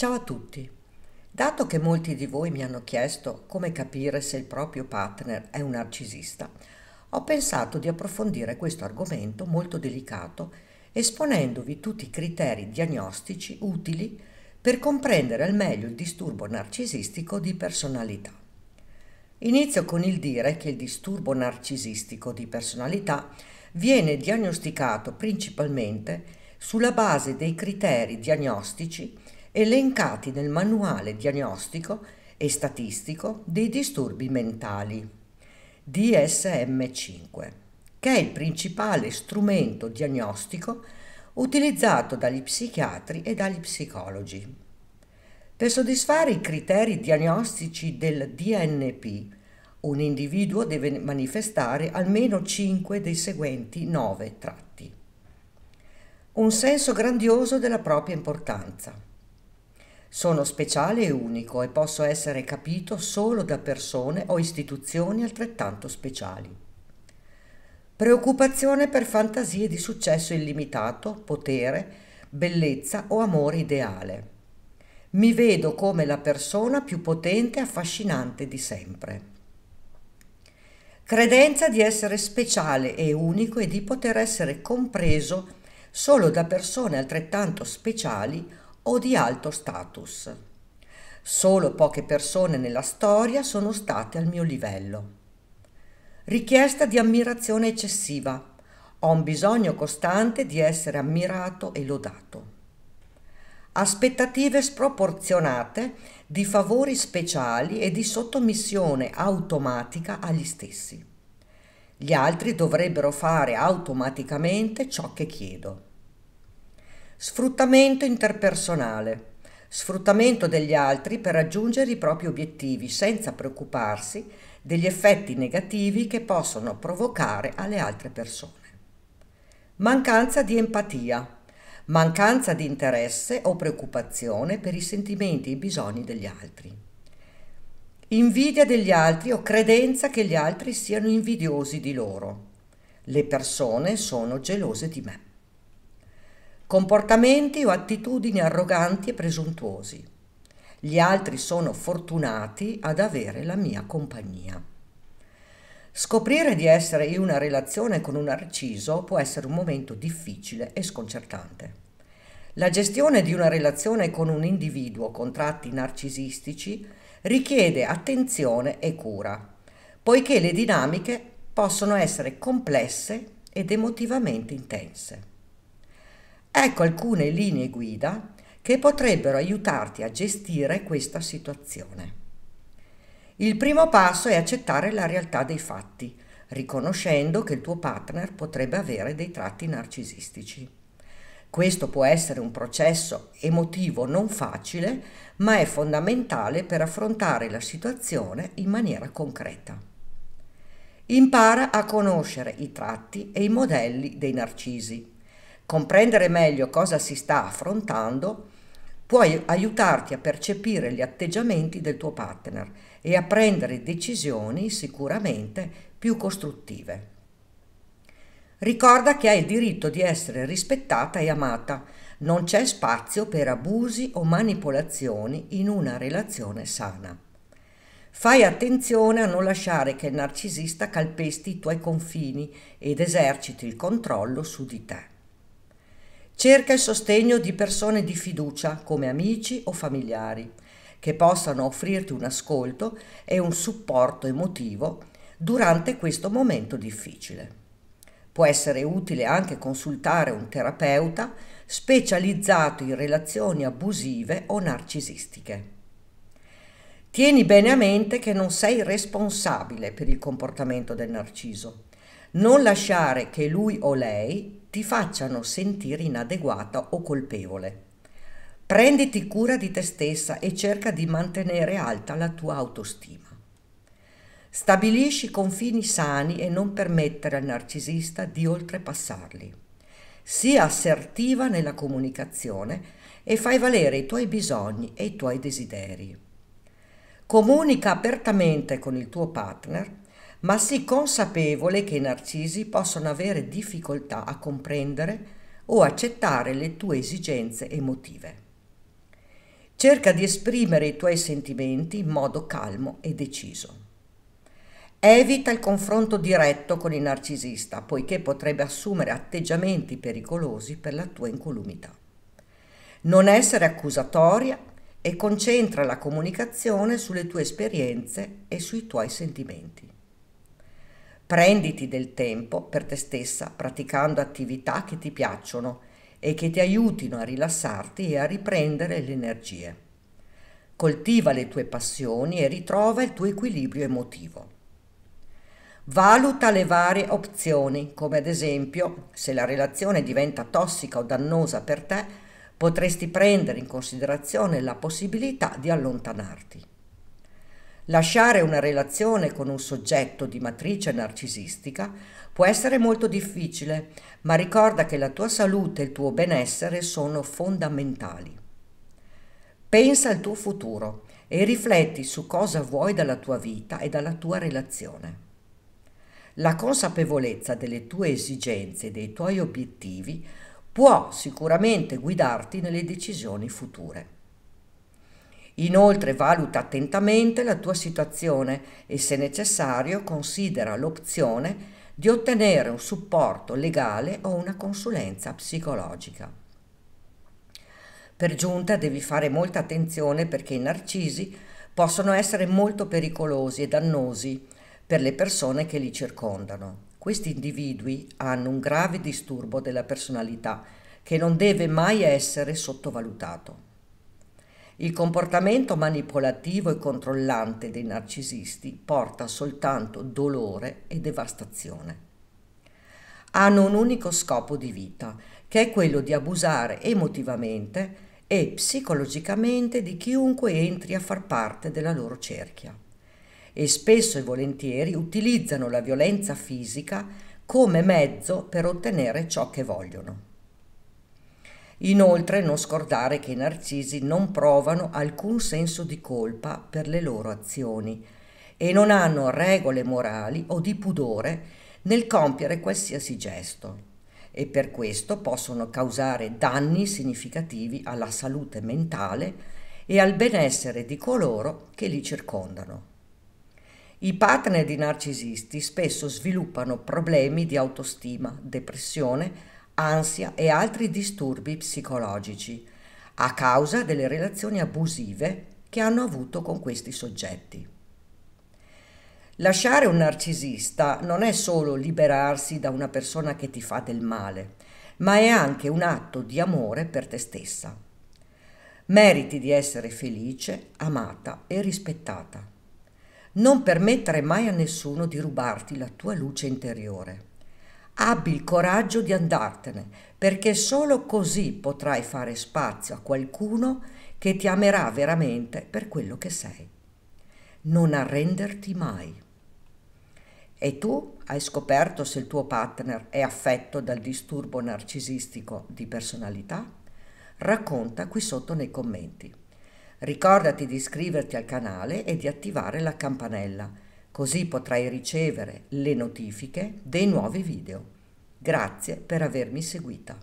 Ciao a tutti. Dato che molti di voi mi hanno chiesto come capire se il proprio partner è un narcisista, ho pensato di approfondire questo argomento molto delicato esponendovi tutti i criteri diagnostici utili per comprendere al meglio il disturbo narcisistico di personalità. Inizio con il dire che il disturbo narcisistico di personalità viene diagnosticato principalmente sulla base dei criteri diagnostici elencati nel manuale diagnostico e statistico dei disturbi mentali, DSM5, che è il principale strumento diagnostico utilizzato dagli psichiatri e dagli psicologi. Per soddisfare i criteri diagnostici del DNP, un individuo deve manifestare almeno 5 dei seguenti 9 tratti. Un senso grandioso della propria importanza sono speciale e unico e posso essere capito solo da persone o istituzioni altrettanto speciali. Preoccupazione per fantasie di successo illimitato, potere, bellezza o amore ideale. Mi vedo come la persona più potente e affascinante di sempre. Credenza di essere speciale e unico e di poter essere compreso solo da persone altrettanto speciali o di alto status. Solo poche persone nella storia sono state al mio livello. Richiesta di ammirazione eccessiva. Ho un bisogno costante di essere ammirato e lodato. Aspettative sproporzionate di favori speciali e di sottomissione automatica agli stessi. Gli altri dovrebbero fare automaticamente ciò che chiedo. Sfruttamento interpersonale. Sfruttamento degli altri per raggiungere i propri obiettivi senza preoccuparsi degli effetti negativi che possono provocare alle altre persone. Mancanza di empatia. Mancanza di interesse o preoccupazione per i sentimenti e i bisogni degli altri. Invidia degli altri o credenza che gli altri siano invidiosi di loro. Le persone sono gelose di me comportamenti o attitudini arroganti e presuntuosi. Gli altri sono fortunati ad avere la mia compagnia. Scoprire di essere in una relazione con un narciso può essere un momento difficile e sconcertante. La gestione di una relazione con un individuo con tratti narcisistici richiede attenzione e cura, poiché le dinamiche possono essere complesse ed emotivamente intense. Ecco alcune linee guida che potrebbero aiutarti a gestire questa situazione. Il primo passo è accettare la realtà dei fatti, riconoscendo che il tuo partner potrebbe avere dei tratti narcisistici. Questo può essere un processo emotivo non facile, ma è fondamentale per affrontare la situazione in maniera concreta. Impara a conoscere i tratti e i modelli dei narcisi Comprendere meglio cosa si sta affrontando può aiutarti a percepire gli atteggiamenti del tuo partner e a prendere decisioni sicuramente più costruttive. Ricorda che hai il diritto di essere rispettata e amata. Non c'è spazio per abusi o manipolazioni in una relazione sana. Fai attenzione a non lasciare che il narcisista calpesti i tuoi confini ed eserciti il controllo su di te. Cerca il sostegno di persone di fiducia, come amici o familiari, che possano offrirti un ascolto e un supporto emotivo durante questo momento difficile. Può essere utile anche consultare un terapeuta specializzato in relazioni abusive o narcisistiche. Tieni bene a mente che non sei responsabile per il comportamento del narciso. Non lasciare che lui o lei ti facciano sentire inadeguata o colpevole. Prenditi cura di te stessa e cerca di mantenere alta la tua autostima. Stabilisci confini sani e non permettere al narcisista di oltrepassarli. Sii assertiva nella comunicazione e fai valere i tuoi bisogni e i tuoi desideri. Comunica apertamente con il tuo partner ma sii consapevole che i narcisi possono avere difficoltà a comprendere o accettare le tue esigenze emotive. Cerca di esprimere i tuoi sentimenti in modo calmo e deciso. Evita il confronto diretto con il narcisista, poiché potrebbe assumere atteggiamenti pericolosi per la tua incolumità. Non essere accusatoria e concentra la comunicazione sulle tue esperienze e sui tuoi sentimenti. Prenditi del tempo per te stessa praticando attività che ti piacciono e che ti aiutino a rilassarti e a riprendere le energie. Coltiva le tue passioni e ritrova il tuo equilibrio emotivo. Valuta le varie opzioni, come ad esempio se la relazione diventa tossica o dannosa per te, potresti prendere in considerazione la possibilità di allontanarti. Lasciare una relazione con un soggetto di matrice narcisistica può essere molto difficile, ma ricorda che la tua salute e il tuo benessere sono fondamentali. Pensa al tuo futuro e rifletti su cosa vuoi dalla tua vita e dalla tua relazione. La consapevolezza delle tue esigenze e dei tuoi obiettivi può sicuramente guidarti nelle decisioni future. Inoltre valuta attentamente la tua situazione e se necessario considera l'opzione di ottenere un supporto legale o una consulenza psicologica. Per giunta devi fare molta attenzione perché i narcisi possono essere molto pericolosi e dannosi per le persone che li circondano. Questi individui hanno un grave disturbo della personalità che non deve mai essere sottovalutato. Il comportamento manipolativo e controllante dei narcisisti porta soltanto dolore e devastazione. Hanno un unico scopo di vita, che è quello di abusare emotivamente e psicologicamente di chiunque entri a far parte della loro cerchia. E spesso e volentieri utilizzano la violenza fisica come mezzo per ottenere ciò che vogliono. Inoltre non scordare che i narcisi non provano alcun senso di colpa per le loro azioni e non hanno regole morali o di pudore nel compiere qualsiasi gesto e per questo possono causare danni significativi alla salute mentale e al benessere di coloro che li circondano. I partner di narcisisti spesso sviluppano problemi di autostima, depressione, ansia e altri disturbi psicologici a causa delle relazioni abusive che hanno avuto con questi soggetti. Lasciare un narcisista non è solo liberarsi da una persona che ti fa del male, ma è anche un atto di amore per te stessa. Meriti di essere felice, amata e rispettata. Non permettere mai a nessuno di rubarti la tua luce interiore. Abbi il coraggio di andartene, perché solo così potrai fare spazio a qualcuno che ti amerà veramente per quello che sei. Non arrenderti mai. E tu hai scoperto se il tuo partner è affetto dal disturbo narcisistico di personalità? Racconta qui sotto nei commenti. Ricordati di iscriverti al canale e di attivare la campanella, così potrai ricevere le notifiche dei nuovi video. Grazie per avermi seguita.